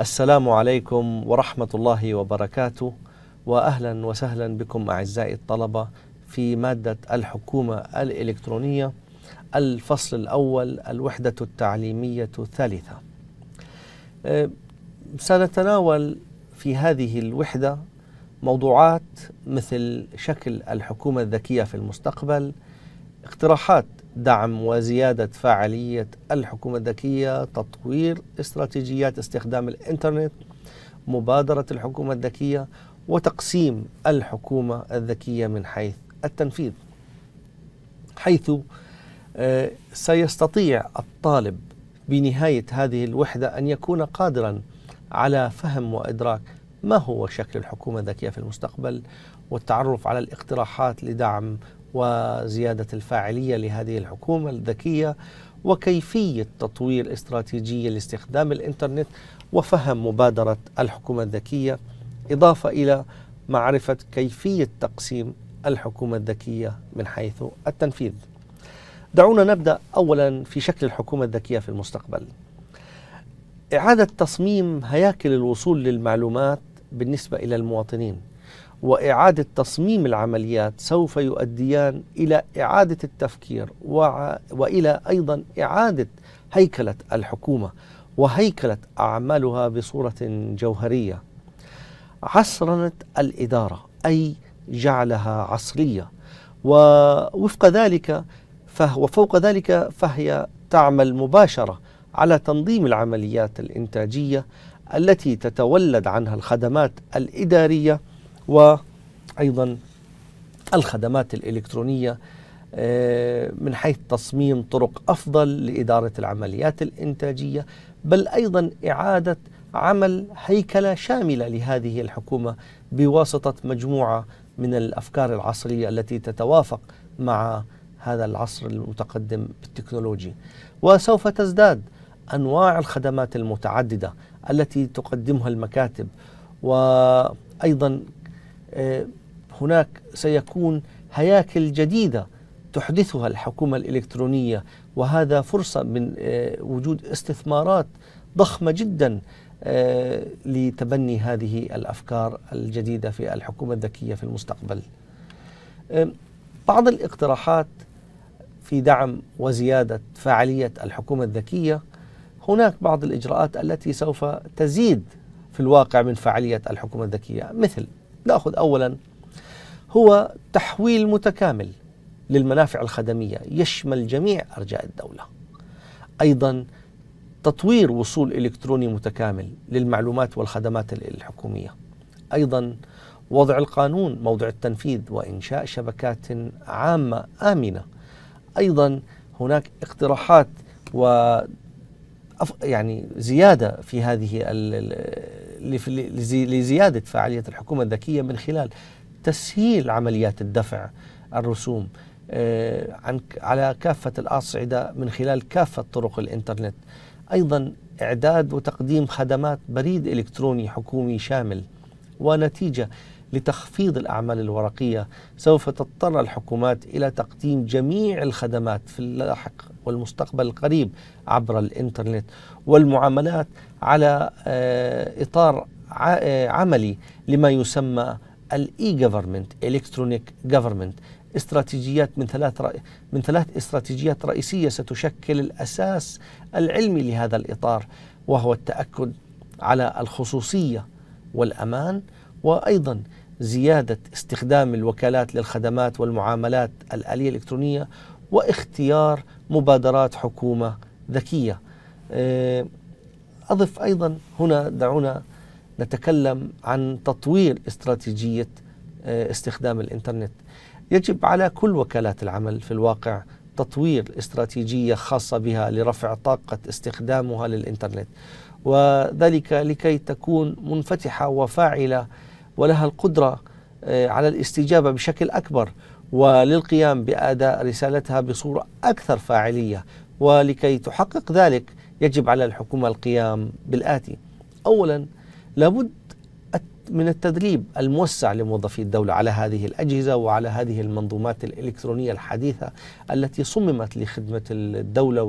السلام عليكم ورحمة الله وبركاته وأهلا وسهلا بكم أعزائي الطلبة في مادة الحكومة الإلكترونية الفصل الأول الوحدة التعليمية الثالثة أه، سنتناول في هذه الوحدة موضوعات مثل شكل الحكومة الذكية في المستقبل اقتراحات دعم وزيادة فاعلية الحكومة الذكية تطوير استراتيجيات استخدام الإنترنت مبادرة الحكومة الذكية وتقسيم الحكومة الذكية من حيث التنفيذ حيث آه، سيستطيع الطالب بنهاية هذه الوحدة أن يكون قادرا على فهم وإدراك ما هو شكل الحكومة الذكية في المستقبل والتعرف على الاقتراحات لدعم وزيادة الفاعلية لهذه الحكومة الذكية وكيفية تطوير استراتيجية لاستخدام الإنترنت وفهم مبادرة الحكومة الذكية إضافة إلى معرفة كيفية تقسيم الحكومة الذكية من حيث التنفيذ دعونا نبدأ أولا في شكل الحكومة الذكية في المستقبل إعادة تصميم هياكل الوصول للمعلومات بالنسبة إلى المواطنين وإعادة تصميم العمليات سوف يؤديان إلى إعادة التفكير وإلى أيضا إعادة هيكلة الحكومة وهيكلة أعمالها بصورة جوهرية. عصرنة الإدارة أي جعلها عصرية ووفق ذلك فهو فوق ذلك فهي تعمل مباشرة على تنظيم العمليات الإنتاجية التي تتولد عنها الخدمات الإدارية وأيضا الخدمات الإلكترونية آه، من حيث تصميم طرق أفضل لإدارة العمليات الإنتاجية بل أيضا إعادة عمل هيكلة شاملة لهذه الحكومة بواسطة مجموعة من الأفكار العصرية التي تتوافق مع هذا العصر المتقدم بالتكنولوجي وسوف تزداد أنواع الخدمات المتعددة التي تقدمها المكاتب وأيضا آه، هناك سيكون هياكل جديدة تحدثها الحكومة الإلكترونية وهذا فرصة من آه، وجود استثمارات ضخمة جدا آه، لتبني هذه الأفكار الجديدة في الحكومة الذكية في المستقبل بعض الاقتراحات في دعم وزيادة فعالية الحكومة الذكية هناك بعض الإجراءات التي سوف تزيد في الواقع من فعالية الحكومة الذكية مثل ناخذ اولا هو تحويل متكامل للمنافع الخدميه يشمل جميع ارجاء الدوله. ايضا تطوير وصول الكتروني متكامل للمعلومات والخدمات الحكوميه. ايضا وضع القانون موضع التنفيذ وانشاء شبكات عامه امنه. ايضا هناك اقتراحات و يعني زياده في هذه لزيادة فعالية الحكومة الذكية من خلال تسهيل عمليات الدفع الرسوم آه، عن على كافة الأصعدة من خلال كافة طرق الإنترنت أيضا إعداد وتقديم خدمات بريد إلكتروني حكومي شامل ونتيجة لتخفيض الأعمال الورقية سوف تضطر الحكومات إلى تقديم جميع الخدمات في اللاحق والمستقبل القريب عبر الإنترنت والمعاملات على آه، إطار آه، عملي لما يسمى الاي جفرمنت الكترونيك جفرمنت استراتيجيات من ثلاث رأي من ثلاث استراتيجيات رئيسيه ستشكل الاساس العلمي لهذا الاطار وهو التاكد على الخصوصيه والامان وايضا زيادة استخدام الوكالات للخدمات والمعاملات الآلية الإلكترونية واختيار مبادرات حكومة ذكية آه، أضف أيضا هنا دعونا نتكلم عن تطوير استراتيجية آه، استخدام الإنترنت يجب على كل وكالات العمل في الواقع تطوير استراتيجية خاصة بها لرفع طاقة استخدامها للإنترنت وذلك لكي تكون منفتحة وفاعلة ولها القدرة آه، على الاستجابة بشكل أكبر وللقيام بأداء رسالتها بصورة أكثر فاعلية ولكي تحقق ذلك يجب على الحكومة القيام بالآتي أولا لابد من التدريب الموسع لموظفي الدولة على هذه الأجهزة وعلى هذه المنظومات الإلكترونية الحديثة التي صممت لخدمة الدولة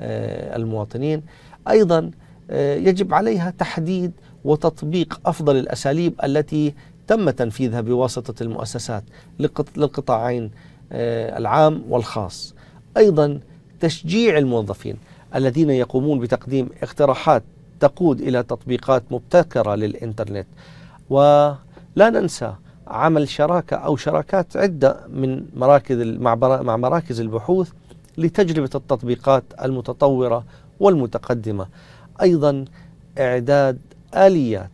والمواطنين آه، أيضا آه، يجب عليها تحديد وتطبيق أفضل الأساليب التي تم تنفيذها بواسطة المؤسسات للقطاعين آه، العام والخاص أيضا تشجيع الموظفين الذين يقومون بتقديم اقتراحات تقود إلى تطبيقات مبتكرة للإنترنت ولا ننسى عمل شراكة أو شراكات عدة من مراكز مع مراكز البحوث لتجربة التطبيقات المتطورة والمتقدمة أيضا إعداد آليات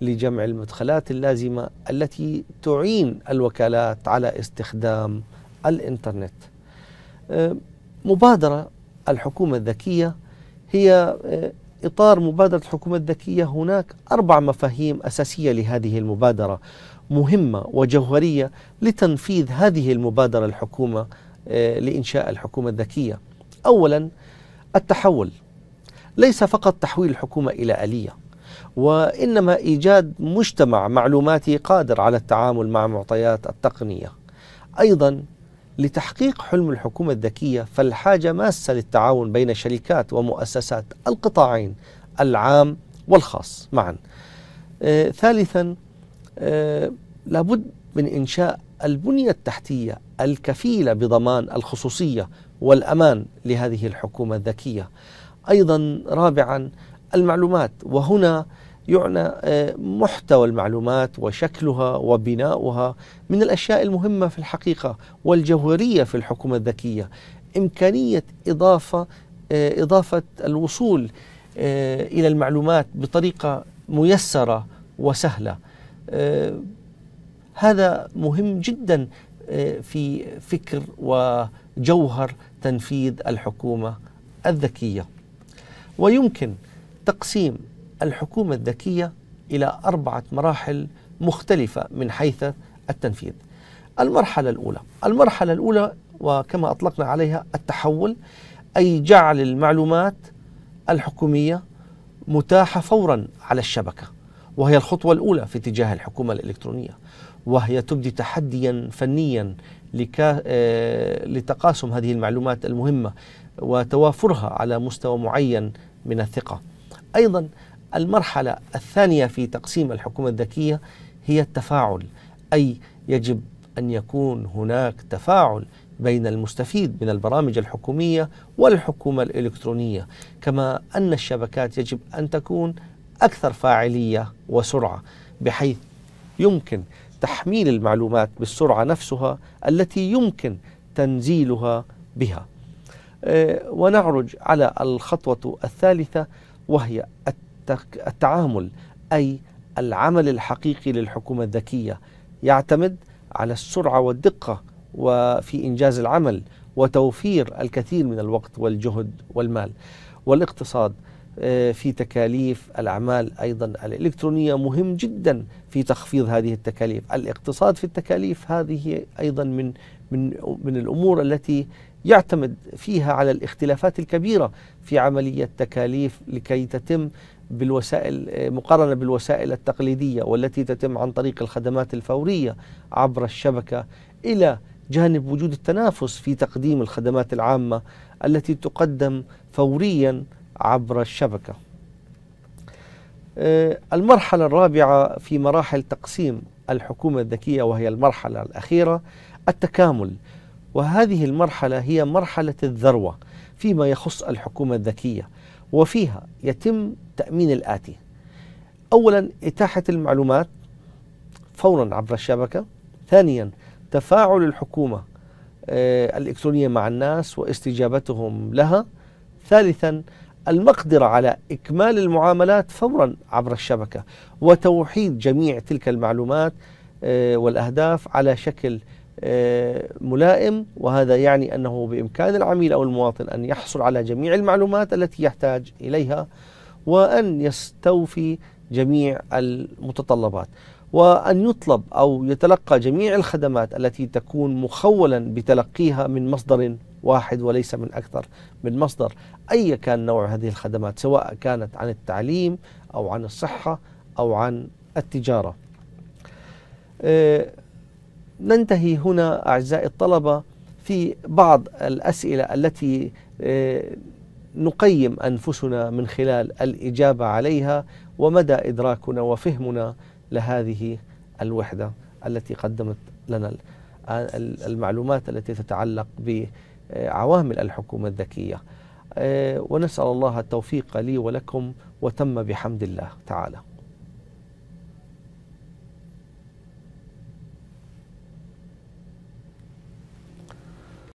لجمع المدخلات اللازمة التي تعين الوكالات على استخدام الإنترنت آه، مبادرة الحكومة الذكية هي آه، إطار مبادرة الحكومة الذكية هناك أربع مفاهيم أساسية لهذه المبادرة مهمة وجوهرية لتنفيذ هذه المبادرة الحكومة آه، لإنشاء الحكومة الذكية أولا التحول ليس فقط تحويل الحكومة إلى آلية وإنما إيجاد مجتمع معلوماتي قادر على التعامل مع معطيات التقنية أيضا لتحقيق حلم الحكومة الذكية فالحاجة ماسة للتعاون بين شركات ومؤسسات القطاعين العام والخاص معا آه ثالثا آه لابد من إنشاء البنية التحتية الكفيلة بضمان الخصوصية والأمان لهذه الحكومة الذكية أيضا رابعا المعلومات وهنا يعنى آه، محتوى المعلومات وشكلها وبناؤها من الاشياء المهمه في الحقيقه والجوهريه في الحكومه الذكيه امكانيه اضافه آه، اضافه الوصول آه، الى المعلومات بطريقه ميسره وسهله هذا مهم جدا في فكر وجوهر تنفيذ الحكومه الذكيه ويمكن تقسيم الحكومة الذكية إلى أربعة مراحل مختلفة من حيث التنفيذ المرحلة الأولى المرحلة الأولى وكما أطلقنا عليها التحول أي جعل المعلومات الحكومية متاحة فورا على الشبكة وهي الخطوة الأولى في اتجاه الحكومة الإلكترونية وهي تبدي تحديا فنيا لكا... آه، لتقاسم هذه المعلومات المهمة وتوافرها على مستوى معين من الثقة أيضا المرحلة الثانية في تقسيم الحكومة الذكية هي التفاعل أي يجب أن يكون هناك تفاعل بين المستفيد من البرامج الحكومية والحكومة الإلكترونية كما أن الشبكات يجب أن تكون أكثر فاعلية وسرعة بحيث يمكن تحميل المعلومات بالسرعة نفسها التي يمكن تنزيلها بها أه، ونعرج على الخطوة الثالثة وهي التعامل أي العمل الحقيقي للحكومة الذكية يعتمد على السرعة والدقة وفي إنجاز العمل وتوفير الكثير من الوقت والجهد والمال والاقتصاد آه، في تكاليف الأعمال أيضا الإلكترونية مهم جدا في تخفيض هذه التكاليف الاقتصاد في التكاليف هذه أيضا من من من الأمور التي يعتمد فيها على الاختلافات الكبيرة في عملية تكاليف لكي تتم بالوسائل مقارنة بالوسائل التقليدية والتي تتم عن طريق الخدمات الفورية عبر الشبكة إلى جانب وجود التنافس في تقديم الخدمات العامة التي تقدم فوريا عبر الشبكة آه، المرحلة الرابعة في مراحل تقسيم الحكومة الذكية وهي المرحلة الأخيرة التكامل وهذه المرحلة هي مرحلة الذروة فيما يخص الحكومة الذكية وفيها يتم تأمين الآتي أولا إتاحة المعلومات فورا عبر الشبكة ثانيا تفاعل الحكومة آه، الإلكترونية مع الناس واستجابتهم لها ثالثا المقدرة على إكمال المعاملات فورا عبر الشبكة وتوحيد جميع تلك المعلومات آه، والأهداف على شكل ملائم وهذا يعني انه بامكان العميل او المواطن ان يحصل على جميع المعلومات التي يحتاج اليها وان يستوفي جميع المتطلبات وان يطلب او يتلقى جميع الخدمات التي تكون مخولا بتلقيها من مصدر واحد وليس من اكثر من مصدر اي كان نوع هذه الخدمات سواء كانت عن التعليم او عن الصحه او عن التجاره. آه، ننتهي هنا أعزائي الطلبة في بعض الأسئلة التي آه، نقيم أنفسنا من خلال الإجابة عليها ومدى إدراكنا وفهمنا لهذه الوحدة التي قدمت لنا المعلومات التي تتعلق بعوامل الحكومة الذكية آه، ونسأل الله التوفيق لي ولكم وتم بحمد الله تعالى